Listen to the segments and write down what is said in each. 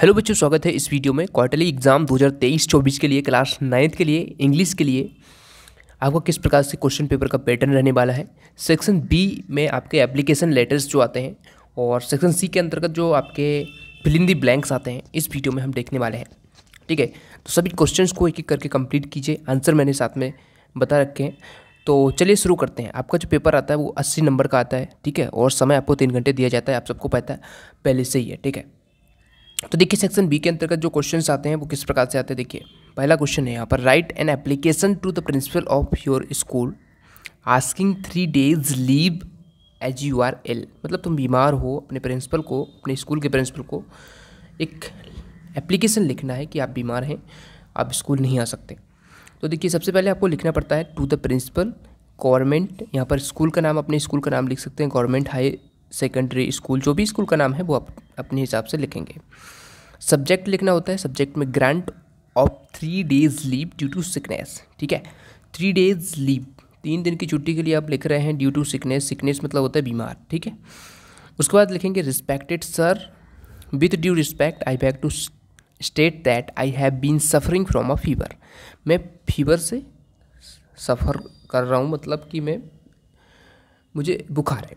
hello बच्चों स्वागत है इस वीडियो में क्वार्टरली एग्जाम 2023-24 के लिए क्लास नाइन्थ के लिए इंग्लिश के लिए आपका किस प्रकार से क्वेश्चन पेपर का पैटर्न रहने वाला है सेक्शन बी में आपके एप्लीकेशन लेटर्स जो आते हैं और सेक्शन सी के अंतर्गत जो आपके फिलिंदी ब्लैंक्स आते हैं इस वीडियो में हम देखने वाले हैं ठीक है तो सभी क्वेश्चन को एक एक करके कम्प्लीट कीजिए आंसर मैंने साथ में बता रखे हैं तो चलिए शुरू करते हैं आपका जो पेपर आता है वो अस्सी नंबर का आता है ठीक है और समय आपको तीन घंटे दिया जाता है आप सबको पता है पहले से ही है ठीक है तो देखिए सेक्शन बी के अंतर्गत जो क्वेश्चन आते हैं वो किस प्रकार से आते हैं देखिए पहला क्वेश्चन है यहाँ पर write an application to the principal of your school asking three days leave as you are ill मतलब तुम बीमार हो अपने प्रिंसिपल को अपने स्कूल के प्रिंसिपल को एक एप्लीकेशन लिखना है कि आप बीमार हैं आप स्कूल नहीं आ सकते तो देखिए सबसे पहले आपको लिखना पड़ता है टू द प्रिंसिपल गवर्नमेंट यहाँ पर स्कूल का नाम अपने स्कूल का नाम लिख सकते हैं गवर्नमेंट हाई सेकेंडरी स्कूल जो भी स्कूल का नाम है वो आप अपने हिसाब से लिखेंगे सब्जेक्ट लिखना होता है सब्जेक्ट में grant of three days leave due to sickness ठीक है थ्री डेज लीव तीन दिन की छुट्टी के लिए आप लिख रहे हैं ड्यू टू सिकनेस सिकनेस मतलब होता है बीमार ठीक है उसके बाद लिखेंगे respected sir with due respect I beg to state that I have been suffering from a fever मैं फीवर से सफ़र कर रहा हूँ मतलब कि मैं मुझे बुखार है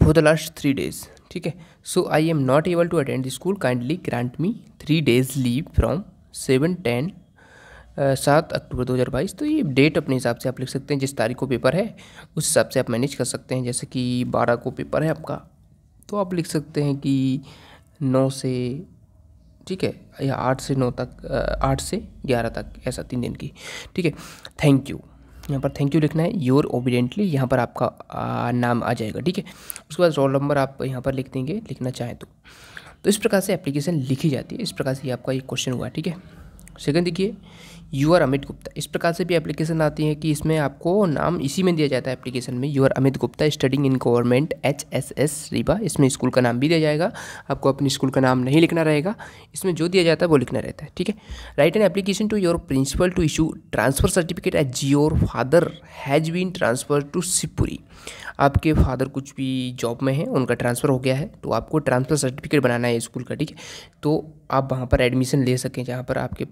for the last three days ठीक है so I am not able to attend the school kindly grant me three days leave from seven ten सात अक्टूबर 2022 तो ये डेट अपने हिसाब से आप लिख सकते हैं जिस तारीख को पेपर है उस हिसाब से आप मैनेज कर सकते हैं जैसे कि बारह को पेपर है आपका तो आप लिख सकते हैं कि नौ से ठीक है या आठ से नौ तक uh, आठ से ग्यारह तक ऐसा तीन दिन की ठीक है थैंक यू यहाँ पर थैंक यू लिखना है योर ओबिडेंटली यहाँ पर आपका आ, नाम आ जाएगा ठीक है उसके बाद रोल नंबर आप यहाँ पर लिख देंगे लिखना चाहें तो तो इस प्रकार से एप्लीकेशन लिखी जाती है इस प्रकार से ये आपका ये क्वेश्चन हुआ ठीक है सेकंड देखिए यू आर अमित गुप्ता इस प्रकार से भी एप्लीकेशन आती है कि इसमें आपको नाम इसी में दिया जाता है एप्लीकेशन में you are Amit Gupta studying in government H S S Rewa इसमें स्कूल का नाम भी दिया जाएगा आपको अपने स्कूल का नाम नहीं लिखना रहेगा इसमें जो दिया जाता है वो लिखना रहता है ठीक है write an application to your principal to issue transfer certificate as your father has been transfer to Shivpuri आपके फादर कुछ भी जॉब में हैं उनका ट्रांसफ़र हो गया है तो आपको ट्रांसफ़र सर्टिफिकेट बनाना है स्कूल का ठीक है तो आप वहाँ पर एडमिशन ले सकें जहाँ पर आपके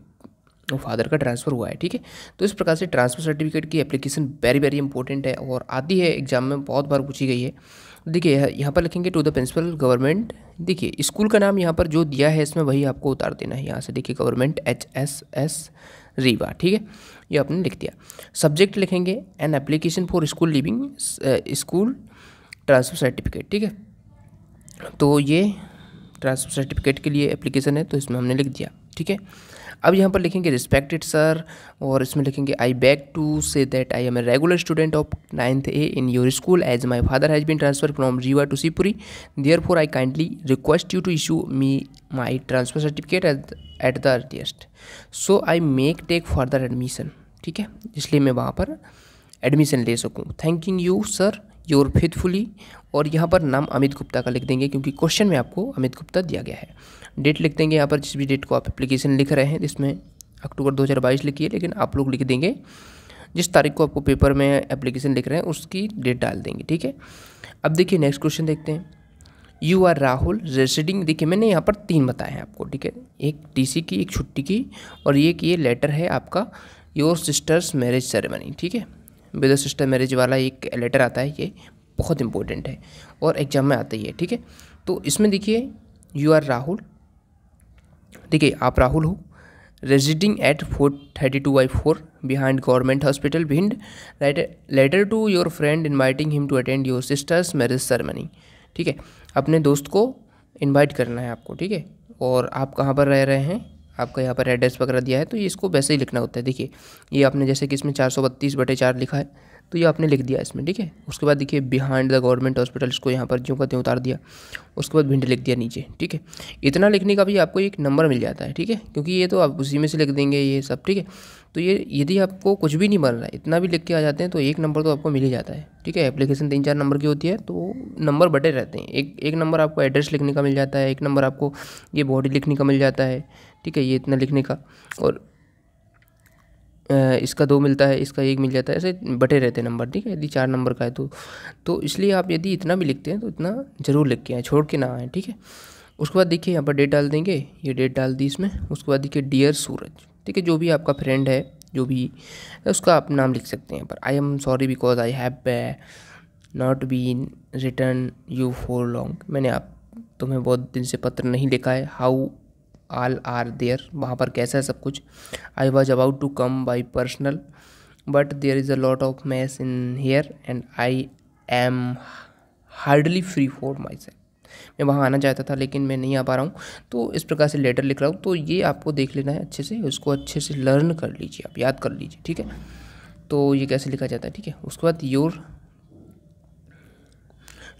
वो फादर का ट्रांसफ़र हुआ है ठीक है तो इस प्रकार से ट्रांसफ़र सर्टिफिकेट की एप्लीकेशन वेरी वेरी इंपॉर्टेंट है और आती है एग्जाम में बहुत बार पूछी गई है देखिए यहाँ पर लिखेंगे टू द प्रिंसिपल गवर्नमेंट देखिए स्कूल का नाम यहाँ पर जो दिया है इसमें वही आपको उतार देना है यहाँ से देखिए government H S S Rewa ठीक है ये आपने लिख दिया सब्जेक्ट लिखेंगे an application for school leaving school transfer certificate ठीक है तो ये ट्रांसफ़र सर्टिफिकेट के लिए एप्लीकेशन है तो इसमें हमने लिख दिया ठीक है अब यहाँ पर लिखेंगे रिस्पेक्टेड सर और इसमें लिखेंगे I beg to say that I am a regular student of ninth A in your school as my father has been transfer from Rewa to Shivpuri therefore I kindly request you to issue me my transfer certificate at the earliest so I make take further admission ठीक है इसलिए मैं वहाँ पर admission ले सकूँ thanking you sir your faithfully और यहाँ पर नाम अमित गुप्ता का लिख देंगे क्योंकि क्वेश्चन में आपको अमित गुप्ता दिया गया है डेट लिख देंगे यहाँ पर जिस भी डेट को आप एप्लीकेशन लिख रहे हैं जिसमें अक्टूबर 2022 लिखिए लेकिन आप लोग लिख देंगे जिस तारीख को आपको पेपर में एप्लीकेशन लिख रहे हैं उसकी डेट डाल देंगे ठीक है अब देखिए नेक्स्ट क्वेश्चन देखते हैं यू आर राहुल रेसिडिंग देखिए मैंने यहाँ पर तीन बताए हैं आपको ठीक है एक टीसी की एक छुट्टी की और ये कि ये लेटर है आपका योर सिस्टर्स मैरिज सेरेमनी ठीक है विदो सिस्टर मैरिज वाला एक लेटर आता है ये बहुत इंपॉर्टेंट है और एग्जाम में आता ही है ठीक है तो इसमें देखिए यू आर राहुल देखिए आप राहुल हो residing at four thirty two by four behind government hospital Bhind letter to your friend inviting him to attend your sister's marriage ceremony ठीक है अपने दोस्त को इन्वाइट करना है आपको ठीक है और आप कहाँ पर रह रहे हैं आपका यहाँ पर एड्रेस वगैरह दिया है तो ये इसको वैसे ही लिखना होता है देखिए ये आपने जैसे कि इसमें चार सौ बत्तीस बटे चार लिखा है तो ये आपने लिख दिया इसमें ठीक है उसके बाद देखिए बिहाइंड द गवर्नमेंट हॉस्पिटल इसको यहाँ पर जो का त्यों उतार दिया उसके बाद भिंड लिख दिया नीचे ठीक है इतना लिखने का भी आपको एक नंबर मिल जाता है ठीक है क्योंकि ये तो आप उसी में से लिख देंगे ये सब ठीक है तो ये यदि आपको कुछ भी नहीं बन रहा है इतना भी लिख के आ जाते हैं तो एक नंबर तो आपको मिल ही जाता है ठीक है एप्लीकेशन तीन चार नंबर की होती है तो नंबर बटे रहते हैं एक एक नंबर आपको एड्रेस लिखने का मिल जाता है एक नंबर आपको ये बॉडी लिखने का मिल जाता है ठीक है ये इतना लिखने का और इसका दो मिलता है इसका एक मिल जाता है ऐसे बटे रहते हैं नंबर ठीक है यदि चार नंबर का है तो तो इसलिए आप यदि इतना भी लिखते हैं तो इतना ज़रूर लिख के आए छोड़ के ना आए ठीक है उसके बाद देखिए यहाँ पर डेट डाल देंगे ये डेट डाल दी इसमें उसके बाद देखिए डियर सूरज ठीक है जो भी आपका फ्रेंड है जो भी उसका आप नाम लिख सकते हैं पर I am sorry because I have not been written you for long मैंने आप तुम्हें बहुत दिन से पत्र नहीं लिखा है हाउ आल आर देयर वहाँ पर कैसा है सब कुछ I was about to come by personal but there is a lot of mess in here and I am hardly free for myself मैं वहाँ आना चाहता था लेकिन मैं नहीं आ पा रहा हूँ तो इस प्रकार से लेटर लिख रहा हूँ तो ये आपको देख लेना है अच्छे से उसको अच्छे से लर्न कर लीजिए आप याद कर लीजिए ठीक है तो ये कैसे लिखा जाता है ठीक है उसके बाद योर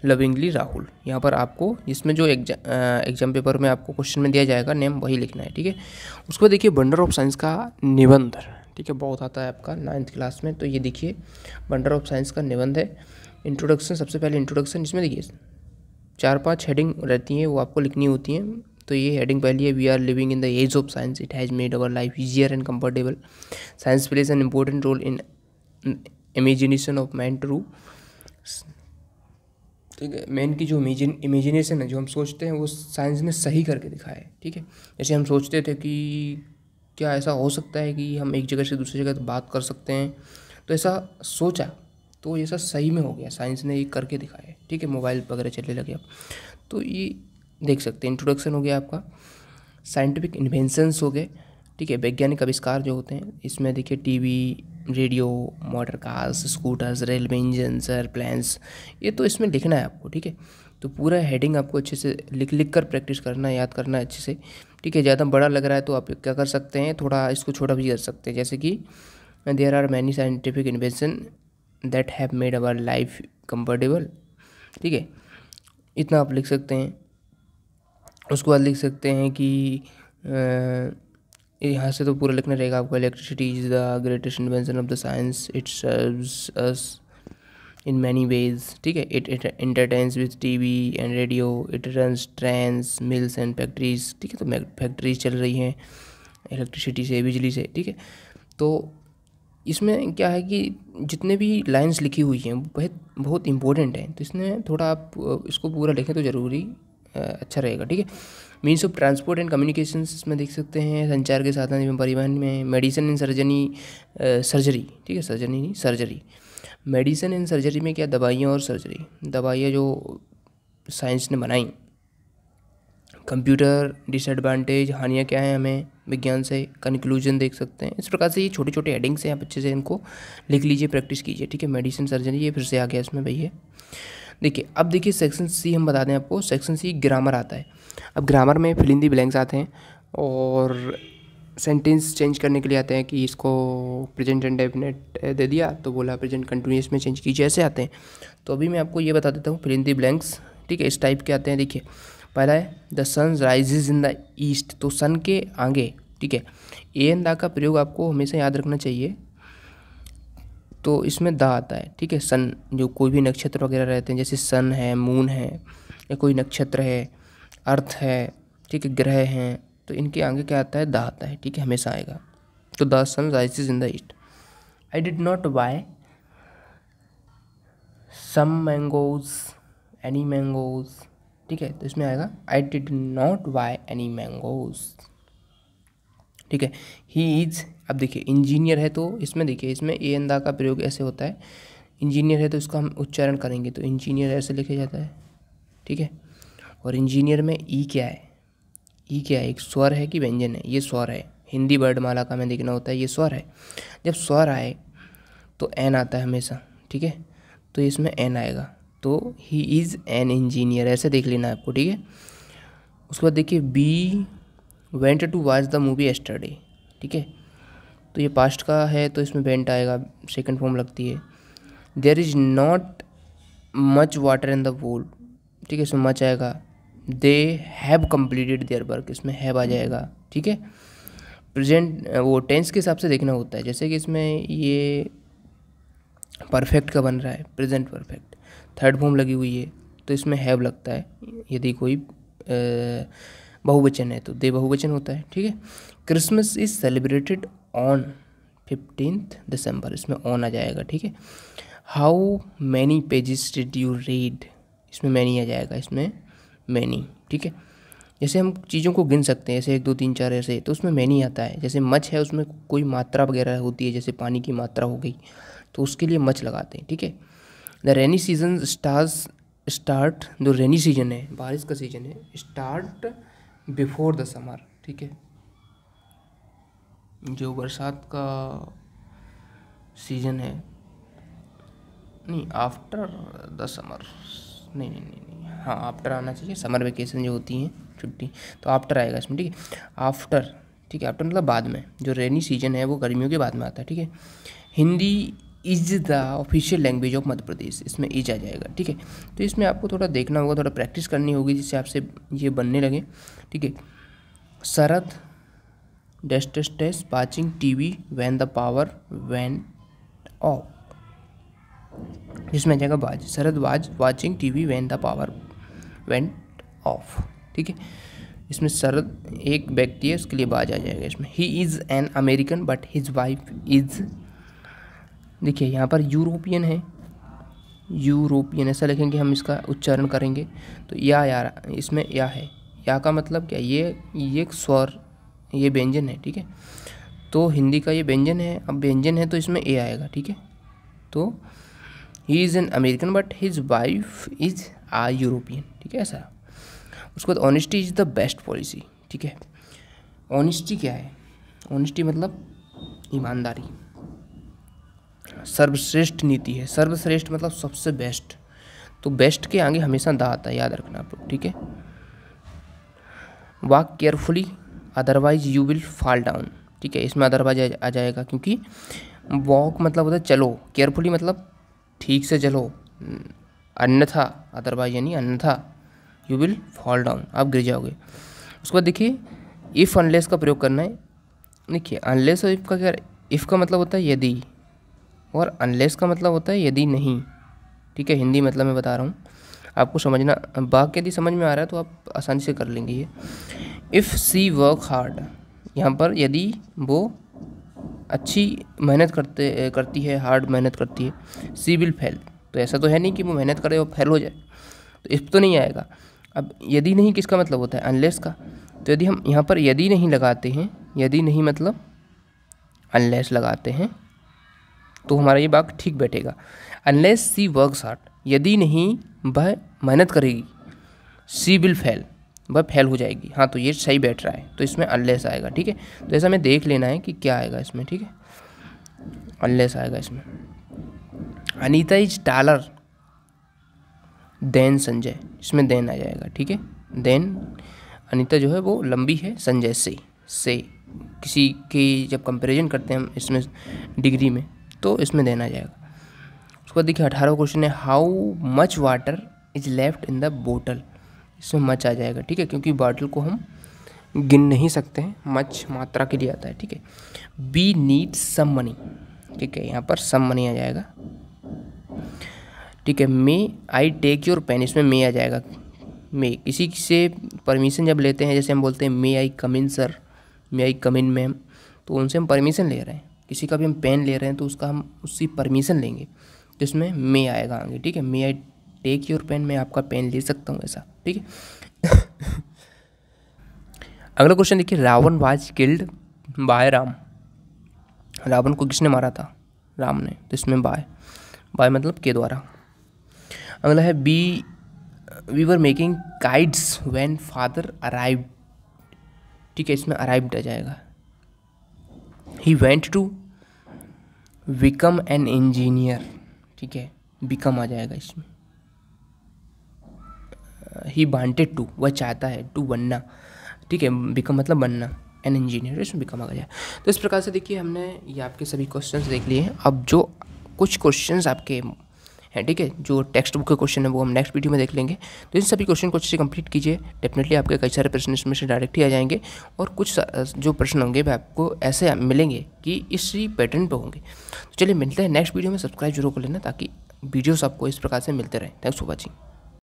लविंगली राहुल यहाँ पर आपको इसमें जो एग्जाम पेपर में आपको क्वेश्चन में दिया जाएगा नेम वही लिखना है ठीक है उसके बाद देखिए बंडर ऑफ साइंस का निबंध ठीक है बहुत आता है आपका नाइन्थ क्लास में तो ये देखिए बंडर ऑफ साइंस का निबंध है इंट्रोडक्शन सबसे पहले इंट्रोडक्शन इसमें देखिए चार पांच हेडिंग रहती हैं वो आपको लिखनी होती हैं तो ये हेडिंग पहली है we are living in the age of science it has made our life easier and comfortable science plays an important role in imagination of man true ठीक है मैन की जो इमेजिन इमेजिनेशन है जो हम सोचते हैं वो साइंस ने सही करके दिखाया है ठीक है जैसे हम सोचते थे कि क्या ऐसा हो सकता है कि हम एक जगह से दूसरी जगह तो बात कर सकते हैं तो ऐसा सोचा तो ऐसा सही में हो गया साइंस ने ये करके दिखाया है ठीक है मोबाइल वगैरह चलने लगे अब तो ये देख सकते हैं इंट्रोडक्शन हो गया आपका साइंटिफिक इन्वेंसन्स हो गए ठीक है वैज्ञानिक आविष्कार जो होते हैं इसमें देखिए TV radio motor cars scooters railway sir planes ये तो इसमें लिखना है आपको ठीक है तो पूरा हेडिंग आपको अच्छे से लिख लिख कर प्रैक्टिस करना है याद करना है अच्छे से ठीक है ज़्यादा बड़ा लग रहा है तो आप क्या कर सकते हैं थोड़ा इसको छोटा भी कर सकते हैं जैसे कि there are many scientific invention that have made our life comfortable ठीक है इतना आप लिख सकते हैं उसके बाद लिख सकते हैं कि आ, यहाँ से तो पूरा लिखना रहेगा आपको electricity is the greatest invention of the science it serves us in many ways ठीक है it it entertains with T V and radio it runs trains mills and factories ठीक है तो फैक्ट्रीज चल रही हैं इलेक्ट्रिसिटी से बिजली से ठीक है तो इसमें क्या है कि जितने भी लाइन्स लिखी हुई हैं बहुत बहुत इंपॉर्टेंट हैं तो इसमें थोड़ा आप इसको पूरा लिखें तो ज़रूरी अच्छा रहेगा ठीक है means of transport and communication में देख सकते हैं संचार के साधन एवं परिवहन में मेडिसिन एंड सर्जनी सर्जरी ठीक है सर्जनी नहीं सर्जरी मेडिसिन एंड सर्जरी में क्या दवाइयाँ और सर्जरी दवाइयाँ जो साइंस ने बनाई कंप्यूटर डिसएडवांटेज हानियाँ क्या हैं हमें विज्ञान से कंक्लूजन देख सकते हैं इस प्रकार से ये छोटे छोटे हेडिंग्स हैं आप अच्छे से इनको लिख लीजिए प्रैक्टिस कीजिए ठीक है मेडिसिन सर्जरी ये फिर से आ गया इसमें भैया देखिए अब देखिए सेक्शन सी हम बता दें आपको सेक्शन सी ग्रामर आता है अब ग्रामर में फिलिंदी ब्लैंक्स आते हैं और सेंटेंस चेंज करने के लिए आते हैं कि इसको प्रेजेंट एंड डेफिनेट दे दिया तो बोला प्रेजेंट कंटिन्यूस में चेंज कीजिए ऐसे आते हैं तो अभी मैं आपको ये बता देता हूँ फिलिंदी ब्लैंक्स ठीक है इस टाइप के आते हैं देखिए पहला है the sun rises in the east तो सन के आगे ठीक है ए एन दा का प्रयोग आपको हमेशा याद रखना चाहिए तो इसमें दा आता है ठीक है सन जो कोई भी नक्षत्र वगैरह रहते हैं जैसे सन है मून है या कोई नक्षत्र है अर्थ है ठीक है ग्रह हैं तो इनके आगे क्या आता है द आता है ठीक है हमेशा आएगा तो the sun rise in the east I did not buy some mangoes any mangoes ठीक है तो इसमें आएगा I did not buy any mangoes ठीक है ही इज अब देखिए इंजीनियर है तो इसमें देखिए इसमें ए एन दा का प्रयोग ऐसे होता है इंजीनियर है तो इसका हम उच्चारण करेंगे तो इंजीनियर ऐसे लिखा जाता है ठीक है और इंजीनियर में ई क्या है ई क्या है एक स्वर है कि व्यंजन है ये स्वर है हिंदी वर्डमाला का हमें देखना होता है ये स्वर है जब स्वर आए तो एन आता है हमेशा ठीक है तो इसमें एन आएगा तो ही इज़ एन इंजीनियर ऐसे देख लेना है आपको ठीक है उसके बाद देखिए we went to watch the movie yesterday ठीक है तो ये पास्ट का है तो इसमें वेंट आएगा सेकंड फॉर्म लगती है there is not much water in the pool ठीक है इसमें मच आएगा they have completed their work इसमें हैव आ जाएगा ठीक है प्रेजेंट वो टेंस के हिसाब से देखना होता है जैसे कि इसमें ये परफेक्ट का बन रहा है प्रेजेंट परफेक्ट थर्ड फॉर्म लगी हुई है तो इसमें हैव लगता है यदि कोई बहुवचन है तो दे बहुवचन होता है ठीक है Christmas is celebrated on fifteen December इसमें ऑन आ जाएगा ठीक है how many pages did you read इसमें मैनी आ जाएगा इसमें मैनी ठीक है जैसे हम चीज़ों को गिन सकते हैं जैसे एक दो तीन चार ऐसे तो उसमें मैनी आता है जैसे मच है उसमें कोई मात्रा वगैरह होती है जैसे पानी की मात्रा हो गई तो उसके लिए मच लगाते हैं ठीक है the rainy season stars start जो रेनी सीजन है बारिश का सीजन है स्टार्ट बिफोर द समर ठीक है जो बरसात का सीजन है नहीं आफ्टर द समर नहीं नहीं नहीं हाँ आफ्टर आना चाहिए समर वेकेशन जो होती हैं छुट्टी तो आफ्टर आएगा इसमें ठीक है आफ्टर ठीक है आफ्टर मतलब बाद में जो रेनी सीजन है वो गर्मियों के बाद में आता है ठीक है Hindi is the official language of Madhya Pradesh इसमें इज आ जाएगा ठीक है तो इसमें आपको थोड़ा देखना होगा थोड़ा प्रैक्टिस करनी होगी जिससे आपसे ये बनने लगे ठीक है Sharad dash watching T V when the power when off जिसमें आ जाएगा was Sharad was watching T V when the power went off ठीक है इसमें शरद एक व्यक्ति है उसके लिए बाज आ जाएगा इसमें he is an American but his wife is देखिए यहाँ पर यूरोपियन है यूरोपियन ऐसा लिखेंगे हम इसका उच्चारण करेंगे तो या यार इसमें या है या का मतलब क्या ये ये स्वर ये व्यंजन है ठीक है तो हिंदी का ये व्यंजन है अब व्यंजन है तो इसमें ए आएगा ठीक है तो he is an American but his wife is are European ठीक है ऐसा उसके बाद honesty is the best policy ठीक है ऑनेस्टी क्या है ऑनेस्टी मतलब ईमानदारी सर्वश्रेष्ठ नीति है सर्वश्रेष्ठ मतलब सबसे बेस्ट तो बेस्ट के आगे हमेशा दा आता है याद रखना आप लोग ठीक है walk carefully otherwise you will fall down ठीक है इसमें अदरवाइज आ जाएगा क्योंकि वॉक मतलब होता है चलो केयरफुली मतलब ठीक से चलो अन्यथा अदरवाइज यानी अन्यथा यू विल फॉल डाउन आप गिर जाओगे उसके बाद देखिए इफ़ अनलेस का प्रयोग करना है देखिए अनलेस और इफ़ का क्या इफ़ का मतलब होता है यदि और अनलेस का मतलब होता है यदि नहीं ठीक है हिंदी मतलब मैं बता रहा हूँ आपको समझना बाक यदि समझ में आ रहा है तो आप आसानी से कर लेंगे ये इफ़ सी वर्क हार्ड यहाँ पर यदि वो अच्छी मेहनत करते करती है हार्ड मेहनत करती है सी विल फेल तो ऐसा तो है नहीं कि वो मेहनत करे और फेल हो जाए तो इस तो नहीं आएगा अब यदि नहीं किसका मतलब होता है अनलेस का तो यदि हम यहाँ पर यदि नहीं लगाते हैं यदि नहीं मतलब अनलेस लगाते हैं तो हमारा ये बाग ठीक बैठेगा अनलेस सी वर्क हार्ट यदि नहीं वह मेहनत करेगी सी विल फेल वह फेल हो जाएगी हाँ तो ये सही बैठ रहा है तो इसमें अनलेस आएगा ठीक है तो ऐसा हमें देख लेना है कि क्या आएगा इसमें ठीक है अनलेस आएगा इसमें Anita is taller than Sanjay इसमें देन आ जाएगा ठीक है देन अनीता जो है वो लंबी है संजय से से किसी की जब कंपैरिजन करते हैं हम इसमें डिग्री में तो इसमें देन आ जाएगा उसके बाद देखिए अठारह क्वेश्चन है how much water is left in the bottle इसमें मच आ जाएगा ठीक है क्योंकि बॉटल को हम गिन नहीं सकते हैं मच मात्रा के लिए आता है ठीक है बी नीड सम मनी ठीक है यहाँ पर सम मनी आ जाएगा ठीक है may I take your pen इसमें मे आ जाएगा मे किसी से परमिशन जब लेते हैं जैसे हम बोलते हैं मे आई कम इन सर मे आई कम इन मैम तो उनसे हम परमिशन ले रहे हैं किसी का भी हम पेन ले रहे हैं तो उसका हम उसकी परमिशन लेंगे जिसमें मे आएगा आगे ठीक है may I take your pen मैं आपका पेन ले सकता हूँ ऐसा ठीक है अगला क्वेश्चन देखिए Ravana was killed by Ram Ravana को किसने मारा था राम ने तो इसमें बाय बाय मतलब के द्वारा अगला है we we were making kites when father arrive ठीक है इसमें अराइव्ड आ जाएगा he went to become an engineer ठीक है बिकम आ जाएगा इसमें ही वांटेड टू वह चाहता है टू बनना ठीक है बिकम मतलब बनना एन इंजीनियर इसमें बिकम आ गया तो इस प्रकार से देखिए हमने ये आपके सभी क्वेश्चंस देख लिए हैं अब जो कुछ क्वेश्चंस आपके हैं ठीक है जो टेक्स्ट बुक के क्वेश्चन है वो हम नेक्स्ट वीडियो में देख लेंगे तो इन सभी क्वेश्चन को अच्छे से कंप्लीट कीजिए डेफिनेटली आपके कई सारे प्रश्न इसमें से डायरेक्ट ही आ जाएंगे और कुछ जो प्रश्न होंगे वह आपको ऐसे मिलेंगे कि इसी पैटर्न पर होंगे तो चलिए मिलते हैं नेक्स्ट वीडियो में सब्सक्राइब जरूर कर लेना ताकि वीडियोस आपको इस प्रकार से मिलते रहें थैंक्स फॉर वॉचिंग